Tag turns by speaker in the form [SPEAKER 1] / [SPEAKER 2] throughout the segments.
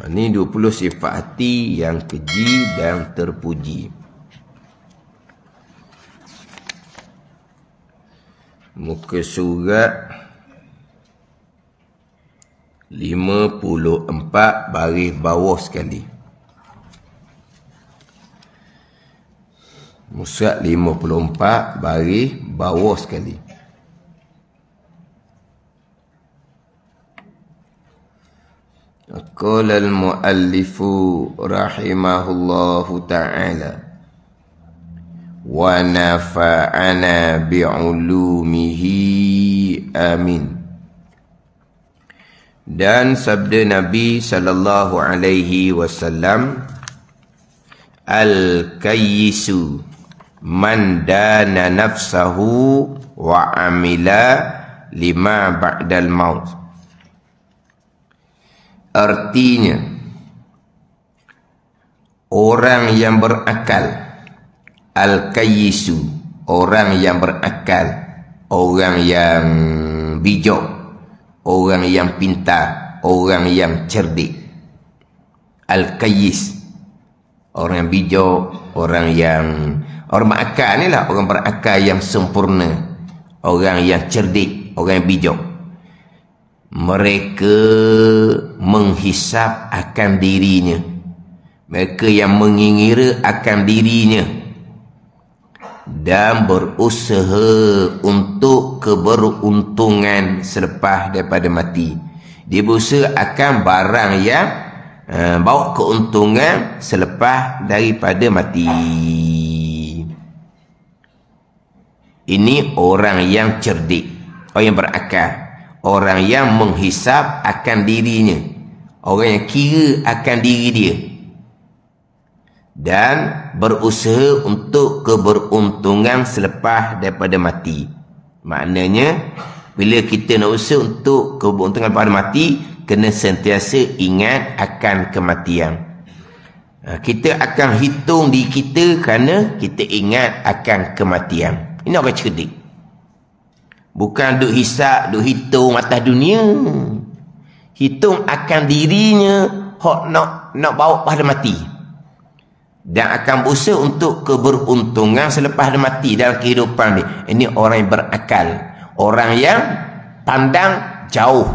[SPEAKER 1] Ini ha, 20 sifat hati yang keji dan terpuji. Muka surat 54 baris bawah sekali. Muka surat 54 baris bawah sekali. Qala al-muallifu rahimahullahu ta'ala wa nafa'ana bi'ulumihi amin dan sabda Nabi sallallahu alaihi wasallam al-kayyisu man dana nafsahu wa amila lima ba'dal maut Artinya Orang yang berakal Al-Qayyisu Orang yang berakal Orang yang bijak Orang yang pintar Orang yang cerdik Al-Qayyis Orang yang bijak Orang yang Orang berakal ni lah Orang berakal yang sempurna Orang yang cerdik Orang yang bijak mereka menghisap akan dirinya mereka yang mengingira akan dirinya dan berusaha untuk keberuntungan selepas daripada mati dia berusaha akan barang yang uh, bawa keuntungan selepas daripada mati ini orang yang cerdik orang yang berakal orang yang menghisap akan dirinya orang yang kira akan diri dia dan berusaha untuk keberuntungan selepas daripada mati maknanya bila kita nak usaha untuk keberuntungan daripada mati kena sentiasa ingat akan kematian ha, kita akan hitung di kita kerana kita ingat akan kematian ini orang cerdik Bukan duk hisap, duk hitung atas dunia. Hitung akan dirinya hok nak nak bawa pada mati. Dan akan berusaha untuk keberuntungan selepas dia mati dalam kehidupan ni. Ini orang yang berakal. Orang yang pandang jauh.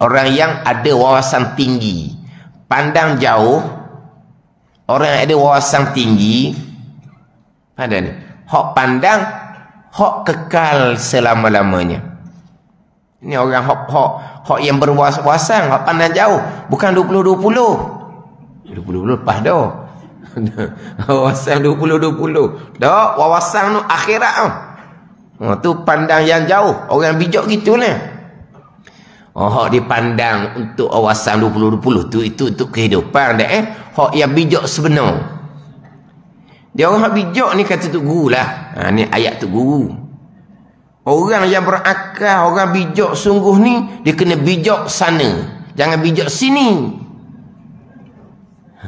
[SPEAKER 1] Orang yang ada wawasan tinggi. Pandang jauh. Orang yang ada wawasan tinggi. Pandang ni. Hok pandang hak kekal selama-lamanya. Ini orang hak hak hak yang berwas hak pandang jauh, bukan 20 20. 20 20 lepas dah. wawasan 20 20. Dak, wawasan tu akhirat tu. Oh, tu pandang yang jauh, orang bijak gitu ni. Oh, dipandang untuk wawasan 20 20 tu itu untuk kehidupan dah eh. Hak yang bijak sebenar. Dia orang hak bijak ni kata tu guru lah. Ha, ni ayat tu guru. Orang yang berakal, orang bijak sungguh ni, dia kena bijak sana. Jangan bijak sini.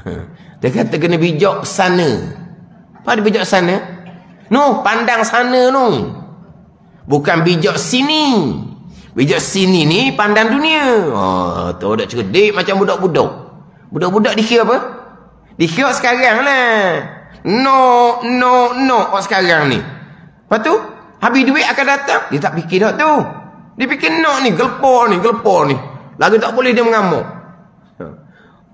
[SPEAKER 1] Dia kata kena bijak sana. Apa dia bijak sana? No, pandang sana no. Bukan bijak sini. Bijak sini ni pandang dunia. Oh, tu dah cerdik macam budak-budak. Budak-budak dikira apa? Dikira sekarang lah. No, no, no Buat sekarang ni Lepas tu Habis duit akan datang Dia tak fikir nak tu Dia fikir no ni Gelepor ni, gelepor ni Lagi tak boleh dia mengamuk ha.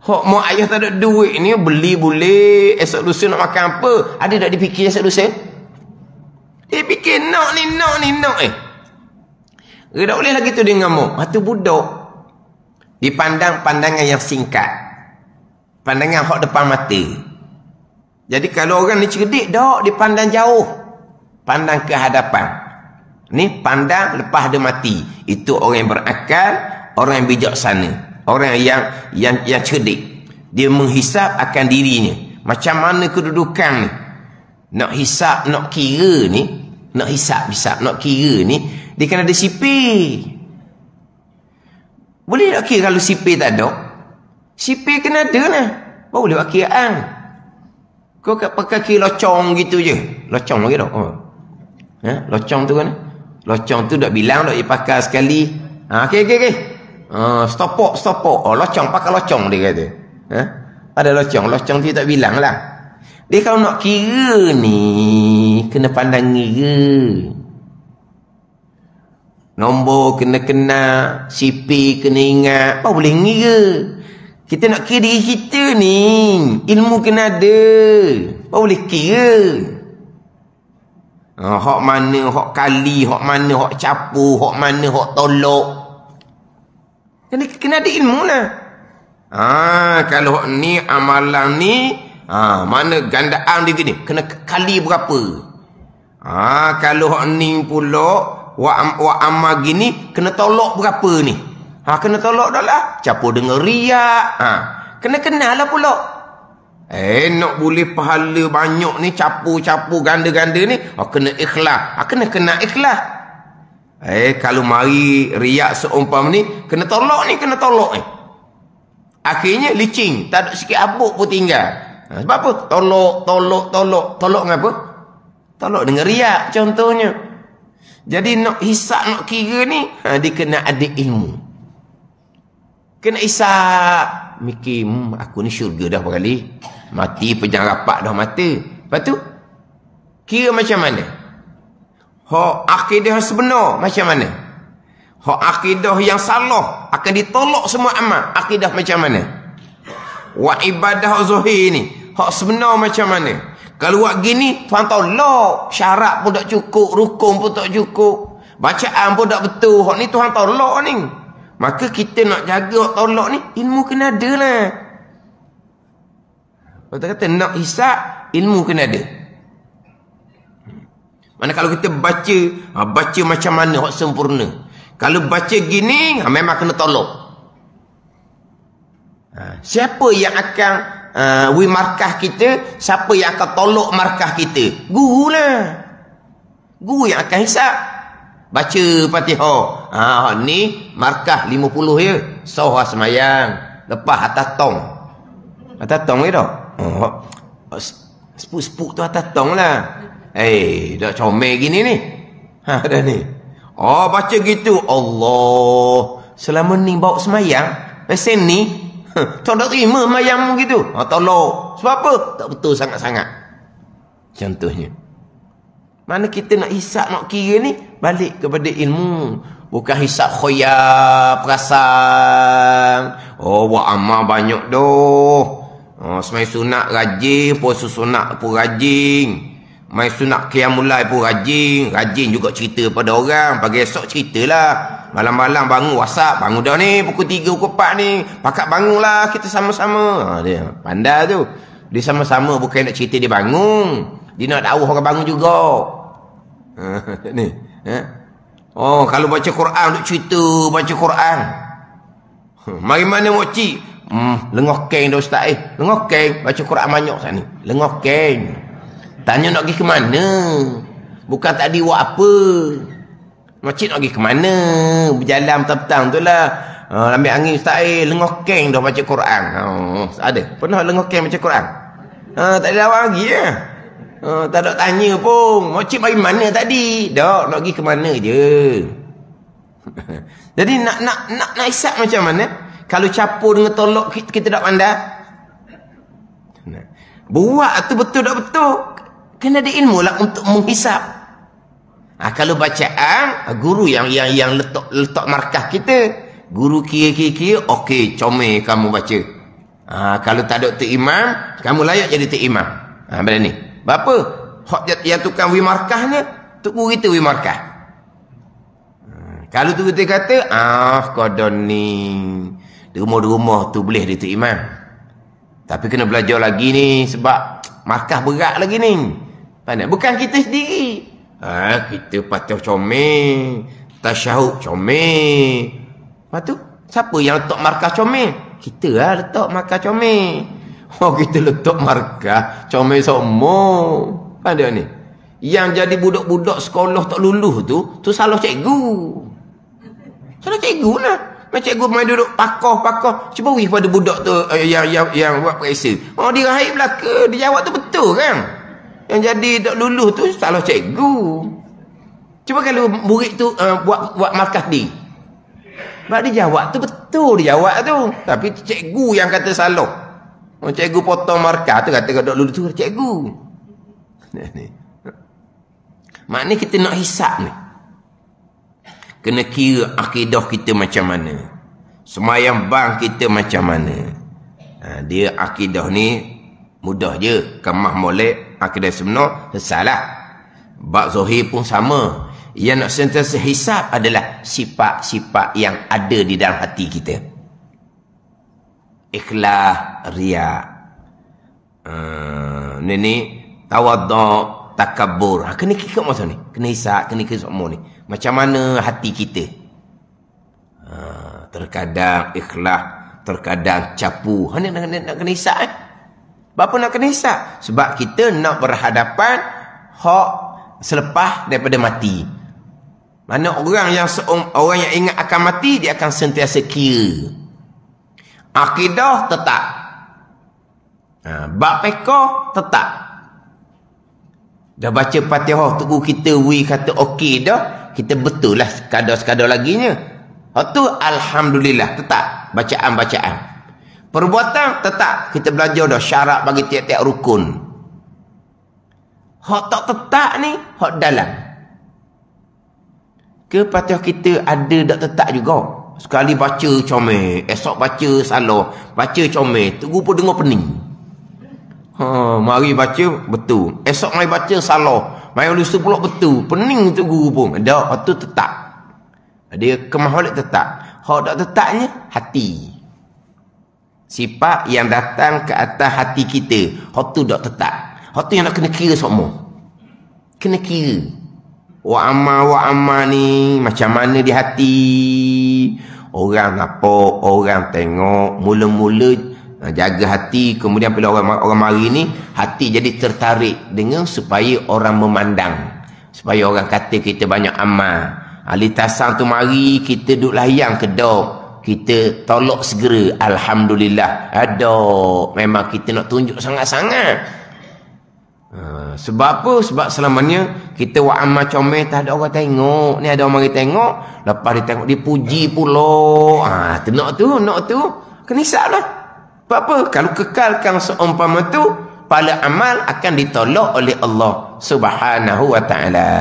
[SPEAKER 1] Hak mak ayah tak ada duit ni Beli boleh Esok lusa nak makan apa Ada tak dipikir esok lusa Dia fikir no ni, no ni, nak eh Dia tak boleh lagi tu dia mengamuk Mata budak Dipandang pandangan yang singkat Pandangan hak depan mata jadi kalau orang ni cerdik dak dia pandang jauh. Pandang ke hadapan. Ni pandang lepas dia mati. Itu orang yang berakal, orang yang bijaksana, orang yang yang yang cerdik. Dia menghisap akan dirinya. Macam mana kedudukan ni? Nak hisap, nak kira ni, nak hisap, hisap, nak kira ni, dia kena ada sipir. Boleh tak kira kalau sipir tak ada? Sipir kena ada lah. Baru boleh buat kiraan. Kau kat pakai kaki locong gitu je. Locong lagi tak? Oh. Ya, locong tu kan? Locong tu dah bilang dah dia pakai sekali. Ha, okey, okey, okey. Ha, stopok, stopok. Oh, locong, pakai locong dia kata. Ha? Ada locong, locong dia tak bilang lah. Dia kalau nak kira ni, kena pandang ngira. Nombor kena kena, sipi kena ingat, apa boleh ngira. Kita nak kira diri kita ni. Ilmu kena ada. Apa boleh kira? Ha, hak mana, hak kali, hak mana, hak capu, hak mana, hak tolok. Jadi kena ada ilmu lah. Ha, kalau hak ni, amalan ni. Ha, mana gandaan dia ni? Kena kali berapa? Ha, kalau hak ni pula. Wa, wa amal gini. Kena tolok berapa ni? Ha kena tolak dah lah. Capo dengar riak. Ha kena kenal lah pula. Eh nak boleh pahala banyak ni capu-capu ganda-ganda ni, ha kena ikhlas. Ha kena kena ikhlas. Eh kalau mari riak seumpam ni, kena tolak ni, kena tolak ni. Akhirnya licin, tak ada sikit abuk pun tinggal. Ha, sebab apa? Tolok, tolok, tolok. Tolok dengan apa? Tolok dengan riak contohnya. Jadi nak hisap nak kira ni, ha, dia kena ada ilmu. Kena isap. Mikir, hmm, aku ni syurga dah berkali. Mati pejang rapat dah mati Lepas tu, kira macam mana? Hak akidah yang sebenar macam mana? Hak akidah yang salah akan ditolak semua amat. Akidah macam mana? Wa ibadah zuhir ni. Hak sebenar macam mana? Kalau buat gini, tuan tahu lock. Syarat pun tak cukup. Rukun pun tak cukup. Bacaan pun tak betul. Hak ni tuan tahu lock ni. Maka kita nak jaga orang tolak ni ilmu kena ada lah. Kata kata nak hisap ilmu kena ada. Mana kalau kita baca ha, baca macam mana hak sempurna. Kalau baca gini ha, memang kena tolak. Ha, siapa yang akan ha, wi markah kita? Siapa yang akan tolak markah kita? Guru lah. Guru yang akan hisap baca Fatihah. Ha ni markah 50 ya. Sah semayang lepas atas tong. Atas tong dia. Oh. Sepuk-sepuk tu atas tong lah. Eh, hey, dah comel gini ni. Ha ada ni. Oh baca gitu. Allah. Selama ni bawa semayang, pesen ni tak nak terima semayang gitu. Ha tolong. Sebab apa? Tak betul sangat-sangat. Contohnya. -sangat. Mana kita nak hisap nak kira ni balik kepada ilmu. Bukan hisap khoya perasaan. Oh buat amal banyak doh. Oh semai sunat rajin, puasa sunat pun rajin. Mai sunat qiyam mulai pun rajin, rajin juga cerita pada orang, pagi esok ceritalah. Malam-malam bangun WhatsApp, bangun dah ni pukul 3 pukul 4 ni. Pakak bangunlah kita sama-sama. Ha, dia pandai tu. Dia sama-sama bukan nak cerita dia bangun. Dia nak tahu orang bangun juga. Ha, ni. Eh? Oh, kalau baca Quran duk cerita baca Quran. Mari mana mocik? Hmm, lengoh keng dah ustaz eh. Lengoh keng baca Quran banyak sat ni. Lengoh keng. Tanya nak pergi ke mana? Bukan tadi buat apa. Mocik nak pergi ke mana? Berjalan petang-petang tu lah. Uh, ambil angin ustaz eh. Lengoh keng dah baca Quran. Oh, ada. Pernah lengoh keng baca Quran? Ha, uh, tak ada lawan lagi ya. Oh, tak nak tanya pun. Makcik pergi mana tadi? Tak, nak pergi ke mana je. Jadi nak nak nak nak isap macam mana? Kalau capur dengan tolok kita, kita tak pandai. Buat tu betul tak betul? Kena ada ilmu lah untuk menghisap. Ha, kalau bacaan, ha, guru yang yang yang letak letak markah kita. Guru kira-kira, okey, comel kamu baca. Ha, kalau tak ada tu imam, kamu layak jadi tu imam. Ha, benda ni. Bapa? hak yang tukang wi markahnya tu kita wi markah. Hmm, kalau tu kita kata, ah kodon ni. Di rumah-rumah tu boleh dia tu imam. Tapi kena belajar lagi ni sebab markah berat lagi ni. Pandai bukan kita sendiri. Ah kita patuh comel, tasyahud comel. Patu siapa yang letak markah comel? Kita lah letak markah comel. Oh kita letak markah comel semua. Pandai ni. Yang jadi budak-budak sekolah tak lulus tu, tu salah cikgu. Salah cikgu lah. Macam cikgu main duduk pakoh-pakoh. Cuba wih pada budak tu uh, yang, yang, yang, yang buat periksa. Oh dia rahit belaka. Dia jawab tu betul kan? Yang jadi tak lulus tu salah cikgu. Cuba kalau murid tu uh, buat buat markah di. Sebab dia jawab tu betul dia jawab tu. Tapi cikgu yang kata salah. Oh, cikgu potong markah tu kata kau dulu tu cikgu. Ni. Maknanya kita nak hisap ni. Kena kira akidah kita macam mana. Semayang bang kita macam mana. Ha, dia akidah ni mudah je. kemah molek, akidah semenuh, sesalah. Bak Zohir pun sama. Yang nak sentiasa hisap adalah sifat-sifat yang ada di dalam hati kita ikhlas ria hmm, ah, ini tawadu takabur ha, kena kira macam ni kena isak kena kira semua ni macam mana hati kita ha, terkadang ikhlas terkadang capu ha, ni, nak, nak, nak kena isak eh Bapa nak kena isak sebab kita nak berhadapan hak selepas daripada mati mana orang yang seorang, orang yang ingat akan mati dia akan sentiasa kira Akidah tetap. Ha, bab pekoh tetap. Dah baca patiha tu kita we kata okey dah. Kita betul lah sekadar-sekadar laginya. Lepas ha, tu Alhamdulillah tetap. Bacaan-bacaan. Perbuatan tetap. Kita belajar dah syarat bagi tiap-tiap rukun. Hak tak tetap ni, hak dalam. Ke patiha kita ada tak tetap juga? Tak. Sekali baca comel. Esok baca salah. Baca comel. Tunggu pun dengar pening. Ha, mari baca betul. Esok mari baca salah. Mari tulis pulak betul. Pening tu guru pun. Ada waktu tetap. Dia kemahalik tetap. Hak tak tetapnya hati. Sifat yang datang ke atas hati kita. Hak tu tak tetap. Hak tu yang nak kena kira semua. Kena kira. Wa amma wa amma ni macam mana di hati? Orang apa? Orang tengok mula-mula eh, jaga hati kemudian bila orang orang mari ni hati jadi tertarik dengan supaya orang memandang supaya orang kata kita banyak amal ahli tasang tu mari kita duduk layang kedok kita tolok segera alhamdulillah ada memang kita nak tunjuk sangat-sangat Ah, sebab apa? Sebab selamanya kita buat amal comel tak ada orang tengok. Ni ada orang mari tengok. Lepas dia tengok, dia puji pula. Ah, ha, nak tu, nak tu. Kenisak lah. Sebab apa? Kalau kekalkan seumpama tu, pahala amal akan ditolak oleh Allah subhanahu wa ta'ala.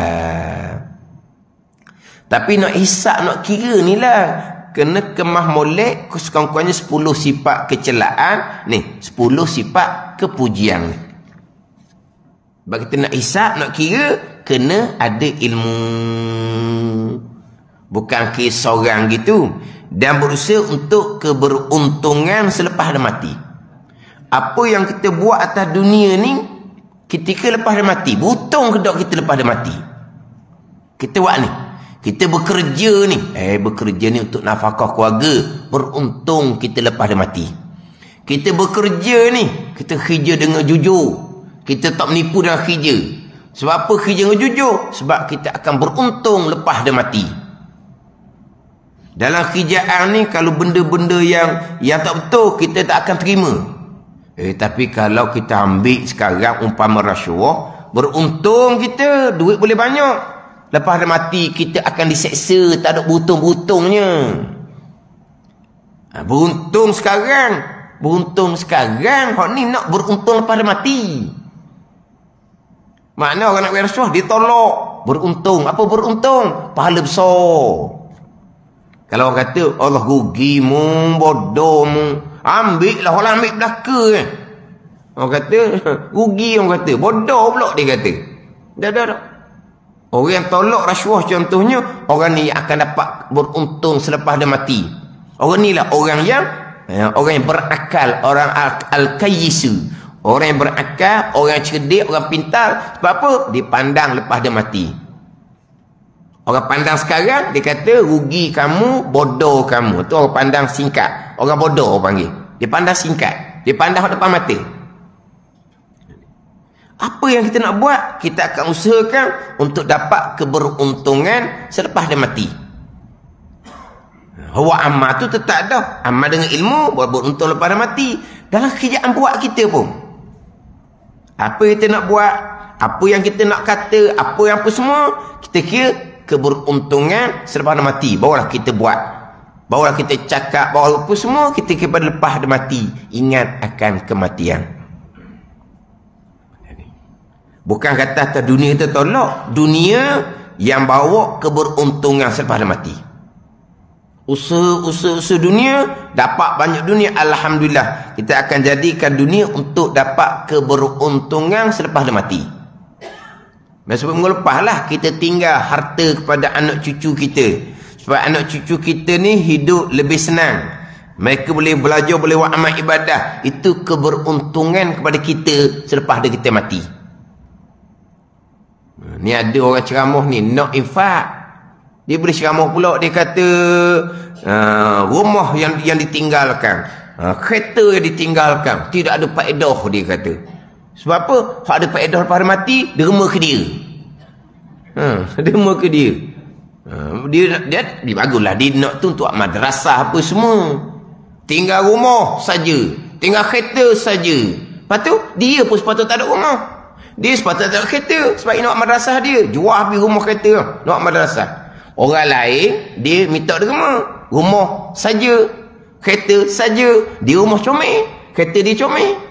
[SPEAKER 1] Tapi nak hisap, nak kira ni lah. Kena kemah molek, sekurang-kurangnya 10 sifat kecelaan. Ni, 10 sifat kepujian ni. Sebab kita nak hisap, nak kira, kena ada ilmu. Bukan kira seorang gitu. Dan berusaha untuk keberuntungan selepas dia mati. Apa yang kita buat atas dunia ni, ketika lepas dia mati. Butung kedok kita lepas dia mati. Kita buat ni. Kita bekerja ni. Eh, bekerja ni untuk nafkah keluarga. Beruntung kita lepas dia mati. Kita bekerja ni. Kita kerja dengan jujur. Kita tak menipu dalam kerja. Sebab apa kerja dengan jujur? Sebab kita akan beruntung lepas dia mati. Dalam kerjaan ni, kalau benda-benda yang yang tak betul, kita tak akan terima. Eh, tapi kalau kita ambil sekarang umpama rasuah, beruntung kita, duit boleh banyak. Lepas dia mati, kita akan diseksa, tak ada butung-butungnya. Ha, beruntung sekarang, beruntung sekarang, hak ni nak beruntung lepas dia mati. Mana orang nak wirasah ditolak, beruntung. Apa beruntung? Pahala besar. Kalau orang kata Allah rugi mu bodoh mu, lah orang ambil belaka eh. Orang kata rugi orang kata, bodoh pula dia kata. Dah dah Orang yang tolak rasuah contohnya, orang ni akan dapat beruntung selepas dia mati. Orang ni lah orang yang, eh, orang yang berakal, orang al-kayisu. Al Orang yang berakal, orang yang cerdik, orang pintar. Sebab apa? Dipandang lepas dia mati. Orang pandang sekarang, dia kata rugi kamu, bodoh kamu. tu orang pandang singkat. Orang bodoh orang panggil. Dia pandang singkat. Dia pandang depan mati. Apa yang kita nak buat? Kita akan usahakan untuk dapat keberuntungan selepas dia mati. Hawa amal tu tetap ada. Amal dengan ilmu, buat beruntung lepas dia mati. Dalam kerjaan buat kita pun. Apa kita nak buat, apa yang kita nak kata, apa yang apa semua, kita kira keberuntungan selepas dah mati. Barulah kita buat. Barulah kita cakap, barulah apa semua, kita kira pada lepas dah mati. Ingat akan kematian. Bukan kata atas dunia kita tolak. Dunia yang bawa keberuntungan selepas dah mati. Usaha-usaha dunia dapat banyak dunia alhamdulillah. Kita akan jadikan dunia untuk dapat keberuntungan selepas dia mati. Maksudnya mengelu lah kita tinggal harta kepada anak cucu kita. Supaya anak cucu kita ni hidup lebih senang. Mereka boleh belajar, boleh buat amal ibadah. Itu keberuntungan kepada kita selepas dia kita mati. Ni ada orang ceramah ni, nak infak. Dia boleh ceramah pula dia kata uh, rumah yang yang ditinggalkan, uh, kereta yang ditinggalkan, tidak ada faedah dia kata. Sebab apa? Tak ada faedah lepas mati, derma ke dia. Hmm, ha, derma ke dia. Hmm, dia dia dia baguslah dia nak tu untuk madrasah apa semua. Tinggal rumah saja, tinggal kereta saja. Lepas dia pun sepatutnya tak ada rumah. Dia sepatutnya tak ada kereta sebab nak madrasah dia. Jual habis rumah kereta, nak madrasah. Orang lain, dia minta derma. Rumah saja. Kereta saja. dia rumah comel. Kereta dia comel.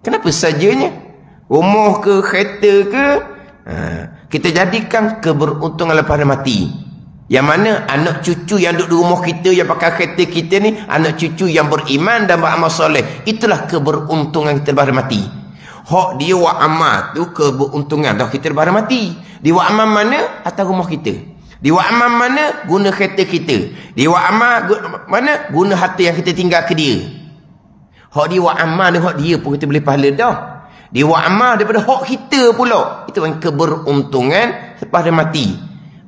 [SPEAKER 1] Kenapa sajanya? Rumah ke, kereta ke? Ha. Kita jadikan keberuntungan lepas mati. Yang mana anak cucu yang duduk di rumah kita, yang pakai kereta kita ni, anak cucu yang beriman dan beramal soleh. Itulah keberuntungan kita lepas mati. Hak dia wa'amah tu keberuntungan. Dah kita lepas mati. Di wa'amah mana? Atas rumah Kita. Di wa'amah mana? Guna kereta kita. Di wa'amah mana? Guna harta yang kita tinggal ke dia. Hak di wa'amah ni, hak dia pun kita boleh pahala dah. Di wa'amah daripada hak kita pula. Itu yang keberuntungan lepas dia mati.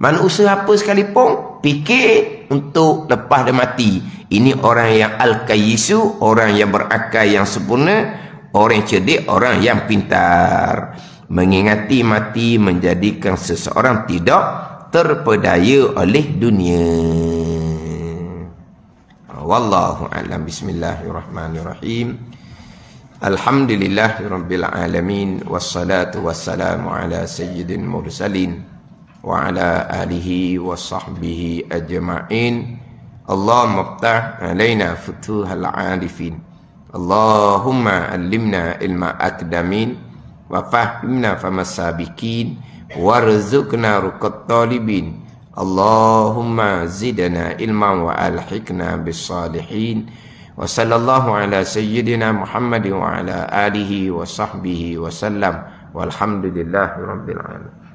[SPEAKER 1] Mana usaha apa sekalipun, fikir untuk lepas dia mati. Ini orang yang al-kayisu, orang yang berakal yang sempurna, orang yang cerdik, orang yang pintar. Mengingati mati menjadikan seseorang tidak terpedaya oleh dunia wallahu alam bismillahirrahmanirrahim alhamdulillahirabbil alamin wassalatu wassalamu ala sayyidil mursalin wa ala alihi washabbihi ajmain Allah ftah alaina futuhal alifin Allahumma allimna ilma akdamin wa fahimna famasabikin warzuqna ruqattalibin Allahumma zidana ilman wa alhiqna bis salihin wa sallallahu ala sayyidina Muhammadin wa ala alihi wa sahbihi wa sallam walhamdulillahi rabbil alamin